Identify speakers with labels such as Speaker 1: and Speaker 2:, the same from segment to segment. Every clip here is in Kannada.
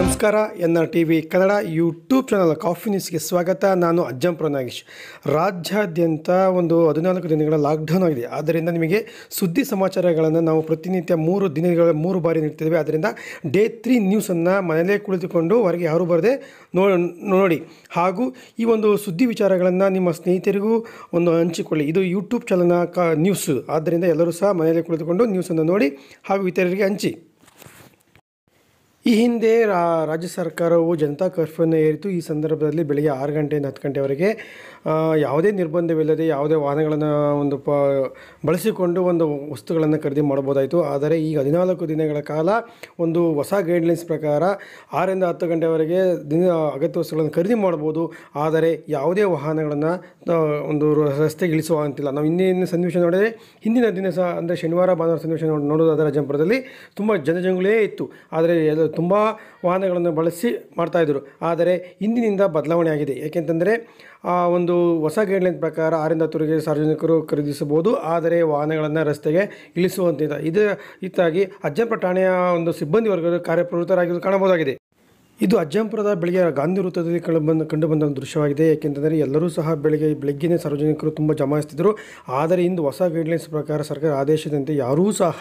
Speaker 1: ನಮಸ್ಕಾರ N R T V Kannada YouTube channel coffee ನ್ಯೂಸ್ಗೆ ಸ್ವಾಗತ ನಾನು ಅಜ್ಜಂಪುರ ನಾಗೇಶ್ ರಾಜ್ಯಾದ್ಯಂತ ಒಂದು ಹದಿನಾಲ್ಕು ದಿನಗಳ ಲಾಕ್ಡೌನ್ ಆಗಿದೆ ಆದ್ದರಿಂದ ನಿಮಗೆ ಸುದ್ದಿ ಸಮಾಚಾರಗಳನ್ನು ನಾವು ಪ್ರತಿನಿತ್ಯ ಮೂರು ದಿನಗಳ ಮೂರು ಬಾರಿ ನೀಡ್ತಿದ್ದೇವೆ ಆದ್ದರಿಂದ ಡೇ ತ್ರೀ ನ್ಯೂಸನ್ನು ಮನೆಯಲ್ಲೇ ಕುಳಿತುಕೊಂಡು ಹೊರಗೆ ಯಾರು ಬರದೆ ನೋಡಿ ಹಾಗೂ ಈ ಒಂದು ಸುದ್ದಿ ವಿಚಾರಗಳನ್ನು ನಿಮ್ಮ ಸ್ನೇಹಿತರಿಗೂ ಒಂದು ಹಂಚಿಕೊಳ್ಳಿ ಇದು ಯೂಟ್ಯೂಬ್ ಚಾನಲ್ನ ಕ ನ್ಯೂಸು ಆದ್ದರಿಂದ ಎಲ್ಲರೂ ಸಹ ಮನೆಯಲ್ಲೇ ಕುಳಿತುಕೊಂಡು ನ್ಯೂಸನ್ನು ನೋಡಿ ಹಾಗೂ ಇತರರಿಗೆ ಹಂಚಿ ಈ ಹಿಂದೆ ರಾಜ್ಯ ಸರ್ಕಾರವು ಜನತಾ ಕರ್ಫ್ಯೂನ ಏರಿತು ಈ ಸಂದರ್ಭದಲ್ಲಿ ಬೆಳಗ್ಗೆ ಆರು ಗಂಟೆಯಿಂದ ಹತ್ತು ಗಂಟೆವರೆಗೆ ಯಾವುದೇ ನಿರ್ಬಂಧವಿಲ್ಲದೆ ಯಾವುದೇ ವಾಹನಗಳನ್ನು ಒಂದು ಪ ಬಳಸಿಕೊಂಡು ಒಂದು ವಸ್ತುಗಳನ್ನು ಖರೀದಿ ಮಾಡ್ಬೋದಾಯಿತು ಆದರೆ ಈಗ ಹದಿನಾಲ್ಕು ದಿನಗಳ ಕಾಲ ಒಂದು ಹೊಸ ಗೈಡ್ಲೈನ್ಸ್ ಪ್ರಕಾರ ಆರರಿಂದ ಹತ್ತು ಗಂಟೆವರೆಗೆ ದಿನ ಅಗತ್ಯ ವಸ್ತುಗಳನ್ನು ಖರೀದಿ ಮಾಡ್ಬೋದು ಆದರೆ ಯಾವುದೇ ವಾಹನಗಳನ್ನು ಒಂದು ರಸ್ತೆಗಿಳಿಸುವಂತಿಲ್ಲ ನಾವು ಹಿಂದಿನ ಸನ್ನಿವೇಶ ನೋಡಿದರೆ ಹಿಂದಿನ ದಿನ ಸಹ ಅಂದರೆ ಶನಿವಾರ ಭಾನುವಾರ ಸನ್ನಿವೇಶ ನೋಡೋದಾದರೆ ಜಂಪುರದಲ್ಲಿ ತುಂಬ ಜನಜಂಗುಳಿಯೇ ಇತ್ತು ಆದರೆ ತುಂಬ ವಾಹನಗಳನ್ನು ಬಳಸಿ ಮಾಡ್ತಾಯಿದ್ರು ಆದರೆ ಇಂದಿನಿಂದ ಬದಲಾವಣೆ ಆಗಿದೆ ಏಕೆಂತಂದರೆ ಆ ಒಂದು ಹೊಸ ಗೈಡ್ಲೈನ್ ಪ್ರಕಾರ ಆರಿಂದ ತುರಿಗೆ ಸಾರ್ವಜನಿಕರು ಖರೀದಿಸಬಹುದು ಆದರೆ ವಾಹನಗಳನ್ನು ರಸ್ತೆಗೆ ಇಳಿಸುವಂತಿಲ್ಲ ಇದು ಇತ್ತಾಗಿ ಅಜ್ಜಪ್ಪ ಠಾಣೆಯ ಒಂದು ಸಿಬ್ಬಂದಿ ವರ್ಗದ ಕಾರ್ಯಪ್ರವೃತ್ತರಾಗಿರೋದು ಕಾಣಬಹುದಾಗಿದೆ ಇದು ಅಜ್ಜಂಪುರದ ಬೆಳಗ್ಗೆ ಗಾಂಧಿ ವೃತ್ತದಲ್ಲಿ ಕಂಡು ಕಂಡುಬಂದ ಒಂದು ದೃಶ್ಯವಾಗಿದೆ ಏಕೆಂತಂದರೆ ಎಲ್ಲರೂ ಸಹ ಬೆಳಗ್ಗೆ ಬೆಳಗ್ಗೆನೇ ಸಾರ್ವಜನಿಕರು ತುಂಬ ಜಮಾಯಿಸ್ತಿದ್ದರು ಆದರೆ ಇಂದು ಹೊಸ ಗೈಡ್ಲೈನ್ಸ್ ಪ್ರಕಾರ ಸರ್ಕಾರ ಆದೇಶದಂತೆ ಯಾರೂ ಸಹ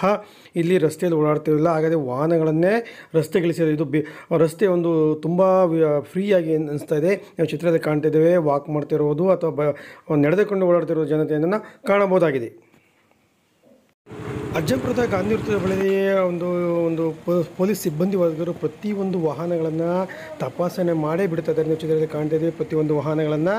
Speaker 1: ಇಲ್ಲಿ ರಸ್ತೆಯಲ್ಲಿ ಓಡಾಡ್ತಿರಲಿಲ್ಲ ಹಾಗಾದರೆ ವಾಹನಗಳನ್ನೇ ರಸ್ತೆಗಿಳಿಸಿದೆ ಇದು ಬಿ ರಸ್ತೆ ಒಂದು ತುಂಬ ಫ್ರೀಯಾಗಿ ಅನಿಸ್ತಾ ಇದೆ ನಾವು ಚಿತ್ರದಲ್ಲಿ ಕಾಣ್ತಿದ್ದೇವೆ ವಾಕ್ ಮಾಡ್ತಿರೋದು ಅಥವಾ ನಡೆದುಕೊಂಡು ಓಡಾಡ್ತಿರೋ ಜನತೆಯನ್ನು ಕಾಣಬಹುದಾಗಿದೆ ಅಜ್ಜಂಪುರದ ಗಾಂಧಿ ವೃತ್ತದ ಬಳಿ ಒಂದು ಒಂದು ಪೊಲೀಸ್ ಸಿಬ್ಬಂದಿ ವರ್ಗರು ಪ್ರತಿಯೊಂದು ವಾಹನಗಳನ್ನು ತಪಾಸಣೆ ಮಾಡೇ ನೀವು ಚಿತ್ರದಲ್ಲಿ ಇದ್ದೀವಿ ಪ್ರತಿಯೊಂದು ವಾಹನಗಳನ್ನು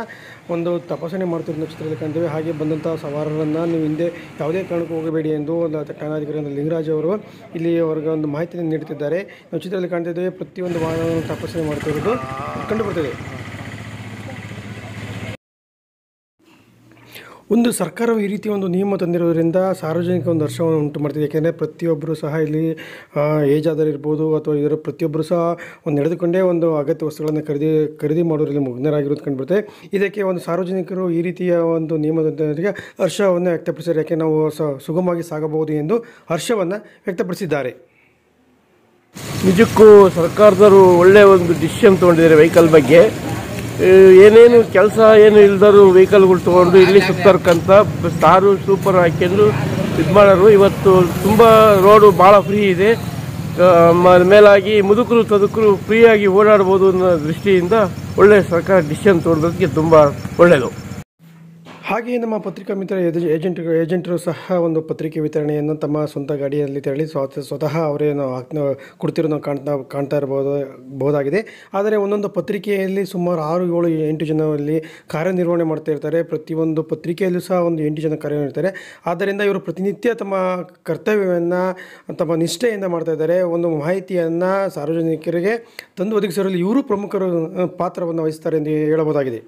Speaker 1: ಒಂದು ತಪಾಸಣೆ ಮಾಡ್ತಿರೋ ಚಿತ್ರದಲ್ಲಿ ಕಾಣ್ತೇವೆ ಹಾಗೆ ಬಂದಂಥ ಸವಾರರನ್ನು ನೀವು ಹಿಂದೆ ಯಾವುದೇ ಕಾರಣಕ್ಕೂ ಹೋಗಬೇಡಿ ಎಂದು ಒಂದು ಠಾಣಾಧಿಕಾರಿ ಲಿಂಗರಾಜ್ ಅವರು ಇಲ್ಲಿ ಅವ್ರಿಗೆ ಒಂದು ಮಾಹಿತಿಯನ್ನು ನೀಡುತ್ತಿದ್ದಾರೆ ನಾವು ಚಿತ್ರದಲ್ಲಿ ಇದ್ದೇವೆ ಪ್ರತಿಯೊಂದು ವಾಹನವನ್ನು ತಪಾಸಣೆ ಮಾಡ್ತಿರೋದು ಕಂಡುಬರ್ತದೆ ಒಂದು ಸರ್ಕಾರವು ಈ ರೀತಿ ಒಂದು ನಿಯಮ ತಂದಿರೋದರಿಂದ ಸಾರ್ವಜನಿಕ ಒಂದು ಹರ್ಷವನ್ನು ಉಂಟು ಮಾಡ್ತಿದೆ ಯಾಕೆಂದರೆ ಪ್ರತಿಯೊಬ್ಬರು ಸಹ ಇಲ್ಲಿ ಏಜ್ ಆದವರು ಇರ್ಬೋದು ಅಥವಾ ಇದರ ಪ್ರತಿಯೊಬ್ಬರು ಸಹ ಒಂದು ನಡೆದುಕೊಂಡೇ ಒಂದು ಅಗತ್ಯ ವಸ್ತುಗಳನ್ನು ಖರೀದಿ ಖರೀದಿ ಮಾಡೋದ್ರಲ್ಲಿ ಮುಗ್ನರಾಗಿರೋದು ಕಂಡುಬಿಡುತ್ತೆ ಇದಕ್ಕೆ ಒಂದು ಸಾರ್ವಜನಿಕರು ಈ ರೀತಿಯ ಒಂದು ನಿಯಮದೊಂದಿಗೆ ಹರ್ಷವನ್ನು ವ್ಯಕ್ತಪಡಿಸಿದ್ದಾರೆ ಯಾಕೆ ನಾವು ಸುಗಮವಾಗಿ ಸಾಗಬಹುದು ಎಂದು ಹರ್ಷವನ್ನು
Speaker 2: ವ್ಯಕ್ತಪಡಿಸಿದ್ದಾರೆ ನಿಜಕ್ಕೂ ಸರ್ಕಾರದವರು ಒಳ್ಳೆಯ ಒಂದು ಡಿಸಿಷನ್ ತೊಗೊಂಡಿದ್ದಾರೆ ವೆಹಿಕಲ್ ಬಗ್ಗೆ ಏನೇನು ಕೆಲಸ ಏನು ಇಲ್ದರು ವೆಹಿಕಲ್ಗಳು ತೊಗೊಂಡು ಇಲ್ಲಿ ಸುತ್ತರ್ಕಂತ ಸ್ಟಾರು ಸೂಪರ್ ಹಾಕೊಂಡು ಇದು ಮಾಡೋರು ಇವತ್ತು ತುಂಬ ರೋಡು ಭಾಳ ಫ್ರೀ ಇದೆ ಮೇಲಾಗಿ ಮುದುಕರು ತದುಕರು ಫ್ರೀಯಾಗಿ ಓಡಾಡ್ಬೋದು ಅನ್ನೋ ದೃಷ್ಟಿಯಿಂದ ಒಳ್ಳೆಯ ಸರ್ಕಾರ ಡಿಸಿಷನ್ ತೊಗೊಂಡೋದಕ್ಕೆ ತುಂಬ ಒಳ್ಳೆಯದು
Speaker 1: ಹಾಗೆಯೇ ನಮ್ಮ ಪತ್ರಿಕಾ ಮಿತ್ರ ಏಜೆಂಟ್ ಏಜೆಂಟರು ಸಹ ಒಂದು ಪತ್ರಿಕೆ ವಿತರಣೆಯನ್ನು ತಮ್ಮ ಸ್ವಂತ ಗಾಡಿಯಲ್ಲಿ ತೆರಳಿ ಸ್ವತಃ ಅವರೇನು ಕೊಡ್ತಿರೋ ಕಾಣ್ತಾ ಕಾಣ್ತಾ ಇರ್ಬೋದು ಬಹುದಾಗಿದೆ ಆದರೆ ಒಂದೊಂದು ಪತ್ರಿಕೆಯಲ್ಲಿ ಸುಮಾರು ಆರು ಏಳು ಎಂಟು ಜನರಲ್ಲಿ ಕಾರ್ಯನಿರ್ವಹಣೆ ಮಾಡ್ತಾ ಇರ್ತಾರೆ ಪ್ರತಿಯೊಂದು ಪತ್ರಿಕೆಯಲ್ಲೂ ಸಹ ಒಂದು ಎಂಟು ಜನ ಕಾರ್ಯನಿರ್ತಾರೆ ಆದ್ದರಿಂದ ಇವರು ಪ್ರತಿನಿತ್ಯ ತಮ್ಮ ಕರ್ತವ್ಯವನ್ನು ತಮ್ಮ ನಿಷ್ಠೆಯಿಂದ ಮಾಡ್ತಾ ಇದ್ದಾರೆ ಒಂದು ಮಾಹಿತಿಯನ್ನು ಸಾರ್ವಜನಿಕರಿಗೆ ತಂದು ಒದಗಿಸಿರಲು ಇವರು ಪ್ರಮುಖರು
Speaker 2: ಪಾತ್ರವನ್ನು ವಹಿಸ್ತಾರೆ ಎಂದು ಹೇಳಬಹುದಾಗಿದೆ